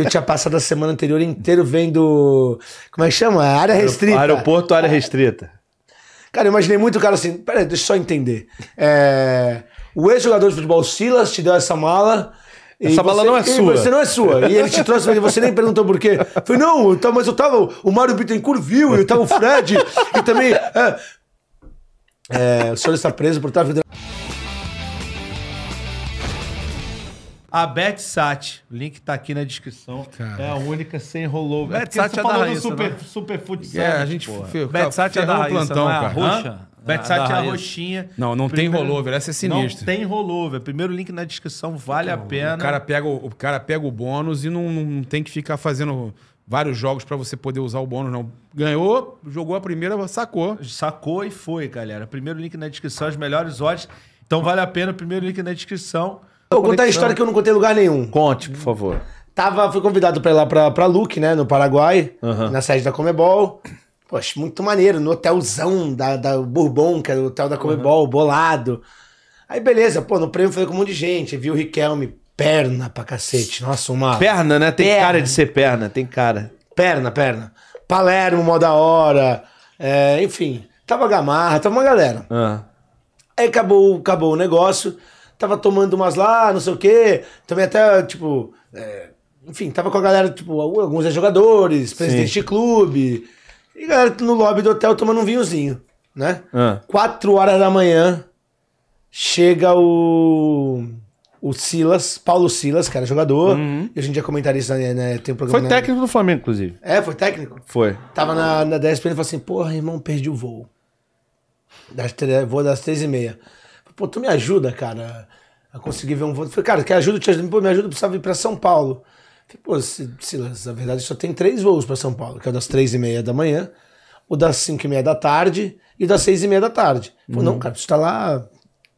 eu tinha passado a semana anterior inteiro vendo. Como é que chama? É área restrita. Aeroporto, área restrita. Cara, eu imaginei muito o cara assim. Peraí, deixa eu só entender. É, o ex-jogador de futebol Silas te deu essa mala. Essa mala não é sua. Você não é sua. E ele te trouxe, mas você nem perguntou por quê. Eu falei, não, eu tava, mas eu tava. O Mário Bittencourt viu, eu tava o Fred, e também. É, é, o senhor está preso por estar. A BetSat, link tá aqui na descrição. Cara. É a única sem rollover. BetSat é você é falou Raíssa, super, né? super futsal. É, a gente foi. BetSat é da Raíssa, plantão, não é a roxa? BetSat é a roxinha. Não, não Primeiro, tem rollover, essa é sinistra. Não tem rollover. Primeiro link na descrição, vale então, a pena. O cara pega o, o, cara pega o bônus e não, não tem que ficar fazendo vários jogos para você poder usar o bônus, não. Ganhou, jogou a primeira, sacou. Sacou e foi, galera. Primeiro link na descrição, as melhores odds. Então vale a pena, primeiro link na descrição. Vou contar a história que eu não contei em lugar nenhum. Conte, por favor. Tava, fui convidado pra ir lá pra, pra Luque, né, no Paraguai, uhum. na sede da Comebol. Poxa, muito maneiro, no hotelzão da, da Bourbon, que era o hotel da Comebol, uhum. bolado. Aí beleza, pô, no prêmio falei com um monte de gente, viu o Riquelme, perna pra cacete, nossa, uma... Perna, né? Tem perna. cara de ser perna, tem cara. Perna, perna. Palermo, mó da hora, é, enfim. Tava Gamarra, tava uma galera. Uhum. Aí acabou, acabou o negócio tava tomando umas lá, não sei o quê. Também até, tipo. É, enfim, tava com a galera, tipo, alguns jogadores, presidente Sim. de clube. E galera no lobby do hotel tomando um vinhozinho, né? Ah. Quatro horas da manhã, chega o. O Silas, Paulo Silas, cara, jogador. Uhum. E gente já é comentaria comentarista, né, né? Tem um programa. Foi na... técnico do Flamengo, inclusive. É, foi técnico? Foi. Tava na, na DSP e falou assim: porra, irmão, perdi o voo. Das tre... Voo das três e meia pô, tu me ajuda, cara, a conseguir ver um voo. falei, cara, quer ajuda? Te ajuda. Pô, me ajuda, eu precisava ir para São Paulo. falei, pô, Silas, na verdade só tem três voos para São Paulo, que é o das três e meia da manhã, o das cinco e meia da tarde e o das seis e meia da tarde. Uhum. não, cara, tu tá lá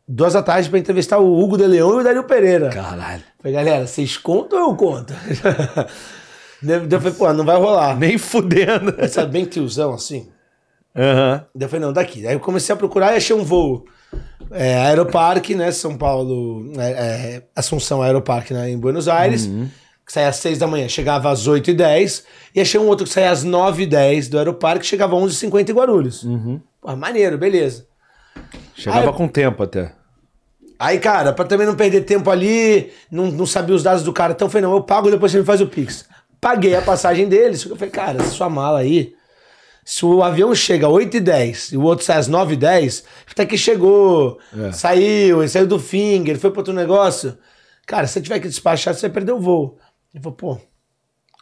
duas da tarde para entrevistar o Hugo de Leão e o Dario Pereira. Caralho. falei, galera, vocês contam ou eu conto? eu falei, pô, não vai rolar. Nem fudendo. Você é bem tiozão assim. Uhum. Daí eu falei, não, daqui. Aí eu comecei a procurar e achei um voo. É, Aeroparque, né? São Paulo, é, é, Assunção Aeroparque né, em Buenos Aires, uhum. que saía às 6 da manhã, chegava às 8 e 10 e achei um outro que saía às 9 e 10 do Aeroparque, chegava às 11 h 50 em Guarulhos. Uhum. Pô, maneiro, beleza. Chegava Aí, com tempo até. Aí, cara, pra também não perder tempo ali, não, não sabia os dados do cara, então eu falei, não, eu pago depois você me faz o Pix. Paguei a passagem dele, só que eu falei, cara, essa sua mala aí, se o avião chega às 8h10 e o outro sai às 9h10, até que chegou, é. saiu, ele saiu do finger, foi para outro negócio. Cara, se você tiver que despachar, você perdeu o voo. Ele falou, pô,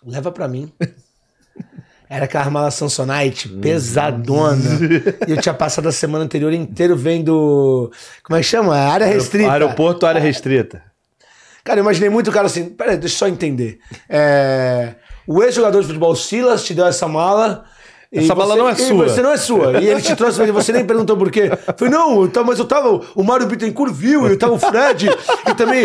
leva para mim. Era aquela mala sonite uhum. pesadona. e eu tinha passado a semana anterior inteiro vendo. Como é que chama? área restrita. Aeroporto, área restrita. Cara, eu imaginei muito o cara assim. Peraí, deixa eu só entender. É, o ex-jogador de futebol Silas te deu essa mala essa bala você, não é sua. Você não é sua. E ele te trouxe, você nem perguntou por quê. falei, não, eu tava, mas eu tava. O Mário Bittencourt viu, eu tava o Fred, e também.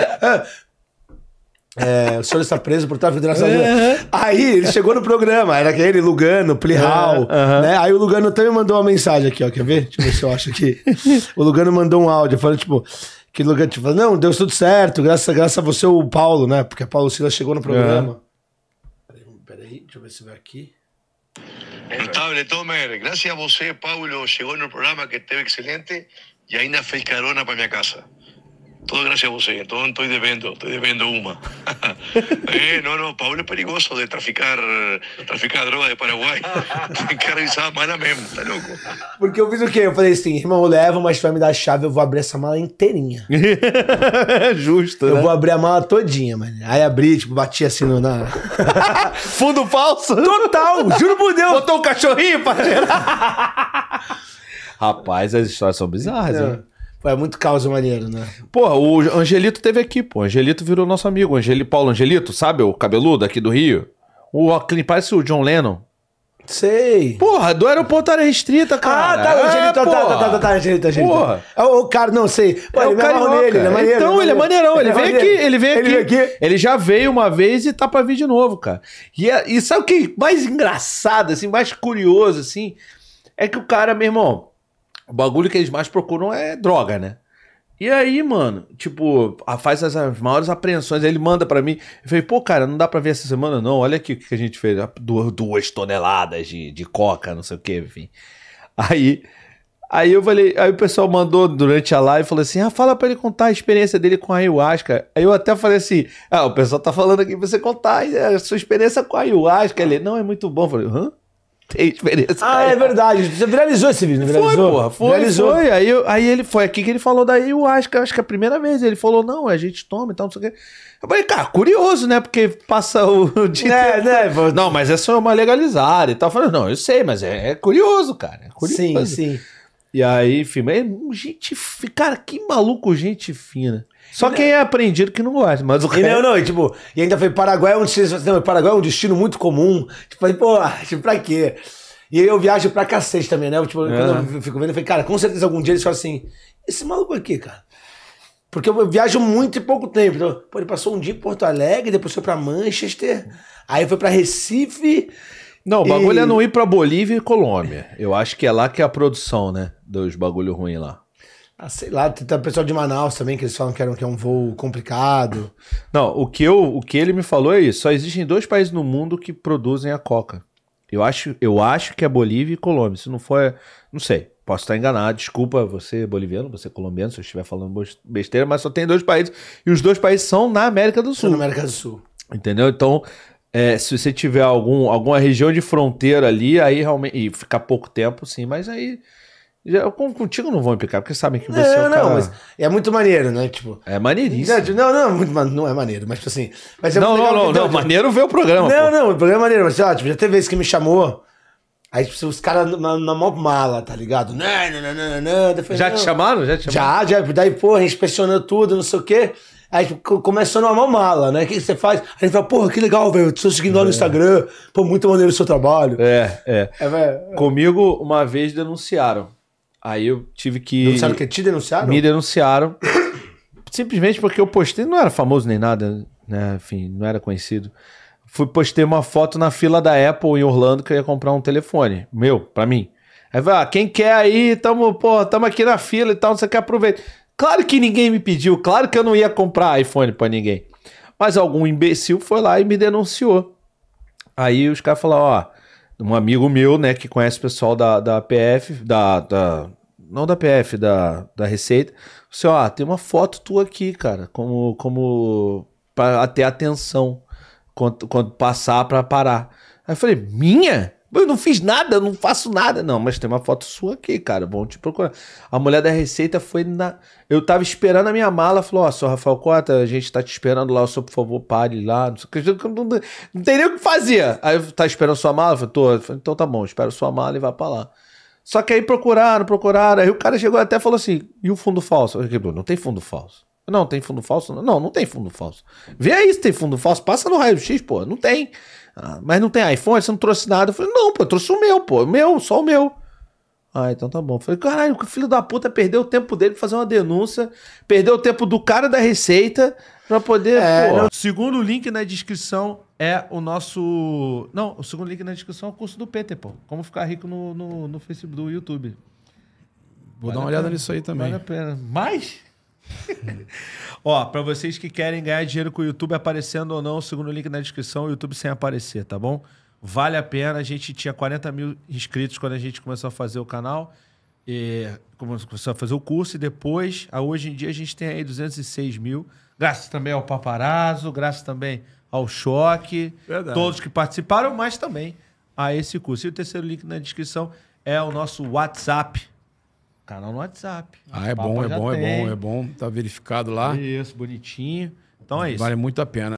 É, é, o senhor está preso por tráfico internacional. Uhum. Aí ele chegou no programa, era aquele Lugano, Plihal, uhum. né? Aí o Lugano também mandou uma mensagem aqui, ó. Quer ver? Deixa eu ver se eu acho aqui. o Lugano mandou um áudio falando, tipo, que o Lugano, tipo, não, deu tudo certo, graças, graças a você, o Paulo, né? Porque a Paulo Silas chegou no programa. Peraí, Peraí, deixa eu ver se vai aqui. Notable, Tomer. Gracias a vos, eh, Paulo. Llegó en el programa que esté excelente y una una carona para mi casa. Todo gracias a vos, entonces estoy debiendo, estoy debiendo uma. eh, no, no, Pablo es peligroso de traficar, traficar droga de Paraguai. Cara, isso é mala mesmo, tá louco? Porque eu fiz o quê? Eu falei assim, irmão, leva, mas tu vai me dar a chave, eu vou abrir essa mala inteirinha. Justo, Eu né? vou abrir a mala todinha, mano. Aí abri, tipo, bati assim no... Na... Fundo falso? Total, juro por Deus. Botou um cachorrinho pra gerar. Rapaz, as histórias são bizarras, hein? É muito caos maneiro, né? Pô, o Angelito teve aqui, pô. O Angelito virou nosso amigo. Angeli, Paulo Angelito, sabe? O cabeludo aqui do Rio. O óculos parece o John Lennon. Sei. Porra, do aeroporto área restrita, cara. Ah, tá, o é, Angelito, é, tá, tá, tá, tá, tá, Angelito, Angelito. Porra. É o cara, não, sei. Pô, é ele o é carioca. Nele, ele é maneiro, então, ele é maneirão, ele, é vem aqui, ele vem ele aqui. Ele já veio uma vez e tá pra vir de novo, cara. E, e sabe o que mais engraçado, assim, mais curioso, assim, é que o cara, meu irmão, o bagulho que eles mais procuram é droga, né? E aí, mano, tipo, faz as, maiores apreensões. Aí ele manda para mim. Eu falei, pô, cara, não dá pra ver essa semana, não. Olha aqui o que a gente fez. Ah, duas, duas toneladas de, de coca, não sei o que, enfim. Aí, aí eu falei, aí o pessoal mandou durante a live falou assim: ah, fala pra ele contar a experiência dele com a ayahuasca. Aí eu até falei assim: ah, o pessoal tá falando aqui pra você contar a sua experiência com a ayahuasca. Ele, não, é muito bom. Eu falei, hã? tem experiência. Ah, é verdade. Você viralizou esse vídeo, não viralizou? Foi, porra, foi, viralizou. foi. Aí, aí ele foi aqui que ele falou, daí o Asca, acho que é a primeira vez, ele falou, não, a gente toma e tal, não sei o quê. Eu falei, cara, curioso, né? Porque passa o dia. É, né? né não, mas é só uma legalizada e tal. Eu falei, não, eu sei, mas é, é curioso, cara. É curioso. Sim, sim. E aí, enfim, é gente, cara, que maluco, gente fina. Só quem é-, é aprendido que não gosta, mas o resto... Não, não, e tipo, e ainda foi Paraguai é um destino, Paraguai é um destino muito comum. Tipo, aí, pô, tipo, pra quê? E aí eu viajo pra cacete também, né? tipo, é. quando eu fico vendo, eu falei, cara, com certeza algum dia eles falam assim, esse maluco aqui, cara. Porque eu viajo muito e pouco tempo. Então, pô, ele passou um dia em Porto Alegre, depois foi pra Manchester, aí foi pra Recife. Não, o bagulho e... é não ir pra Bolívia e Colômbia. Eu acho que é lá que é a produção, né? Dos bagulho ruim lá. Ah, sei lá, tem o pessoal de Manaus também, que eles falam que, era, que é um voo complicado. Não, o que, eu, o que ele me falou é isso. Só existem dois países no mundo que produzem a coca. Eu acho, eu acho que é Bolívia e Colômbia. Se não for, é, não sei. Posso estar enganado. Desculpa você é boliviano, você é colombiano, se eu estiver falando besteira, mas só tem dois países. E os dois países são na América do Sul. São na América do Sul. Entendeu? Então, é, se você tiver algum, alguma região de fronteira ali, aí realmente. E ficar pouco tempo, sim, mas aí eu com contigo não vão implicar, porque sabem que é, você não, é o cara... Não, mas é muito maneiro, né? Tipo, é maneiríssimo. Tipo, não, não, não, não é maneiro, mas tipo assim... Mas é não, não, não, não, maneiro ver o programa. Não, não, o programa é maneiro, mas ó, tipo, já teve vezes que me chamou, aí tipo, os caras na, na mó mala, tá ligado? Não, não, não, não, não. já te chamaram? Já te chamaram? Já, já, daí, porra, inspecionou tudo, não sei o quê... Aí tipo, começou a mão mala, né? O que você faz? A gente fala, porra, que legal, velho. tô seguindo é. lá no é. Instagram. Pô, muito maneiro o seu trabalho. É, é. é, é. Comigo, uma vez denunciaram Aí eu tive que. Denunciaram o Te denunciaram? Me denunciaram. simplesmente porque eu postei, não era famoso nem nada, né? Enfim, não era conhecido. Fui postei uma foto na fila da Apple em Orlando que eu ia comprar um telefone. Meu, pra mim. Aí vai, ah, quem quer aí, tamo, pô, tamo aqui na fila e tal, você quer aproveitar. Claro que ninguém me pediu, claro que eu não ia comprar iPhone para ninguém. Mas algum imbecil foi lá e me denunciou. Aí os caras falaram, ó, um amigo meu, né, que conhece o pessoal da, da PF, da, da não da PF, da, da Receita, você, ó, tem uma foto tua aqui, cara, como como para até atenção quando, quando passar para parar. Aí eu falei: "Minha?" Eu não fiz nada, eu não faço nada. Não, mas tem uma foto sua aqui, cara. bom te procurar. A mulher da Receita foi na. Eu tava esperando a minha mala, falou: Ó, oh, seu Rafael Cota, a gente tá te esperando lá, o senhor, por favor, pare lá. Não, sei, não, não, não tem nem o que fazer. Aí tava tá esperando sua mala? Eu falei, tô. falei, então tá bom, espero sua mala e vai pra lá. Só que aí procuraram, procuraram. Aí o cara chegou até e falou assim: e o fundo falso? Eu falei, não tem fundo falso. Não, tem fundo falso? Não, não tem fundo falso. Vê aí se tem fundo falso. Passa no raio-x, pô. Não tem. Ah, mas não tem iPhone? Você não trouxe nada? Eu falei, não, pô, eu trouxe o meu, pô. O meu, só o meu. Ah, então tá bom. Eu falei, caralho, o filho da puta perdeu o tempo dele pra fazer uma denúncia. Perdeu o tempo do cara da Receita pra poder. É, pô. Não... Segundo link na descrição é o nosso. Não, o segundo link na descrição é o curso do Peter, pô. Como ficar rico no, no, no Facebook, do YouTube. Vou vale dar uma olhada nisso aí também. Vale a pena. Mas. Ó, para vocês que querem ganhar dinheiro com o YouTube aparecendo ou não, segundo o link na descrição, o YouTube sem aparecer, tá bom? Vale a pena, a gente tinha 40 mil inscritos quando a gente começou a fazer o canal, e começou a fazer o curso, e depois, hoje em dia, a gente tem aí 206 mil, graças também ao paparazzo, graças também ao choque, Verdade. todos que participaram, mas também a esse curso. E o terceiro link na descrição é o nosso WhatsApp, Canal no WhatsApp. Ah, é, é bom, é bom, tem. é bom, é bom. Tá verificado lá. Isso, bonitinho. Então é isso. Vale muito a pena.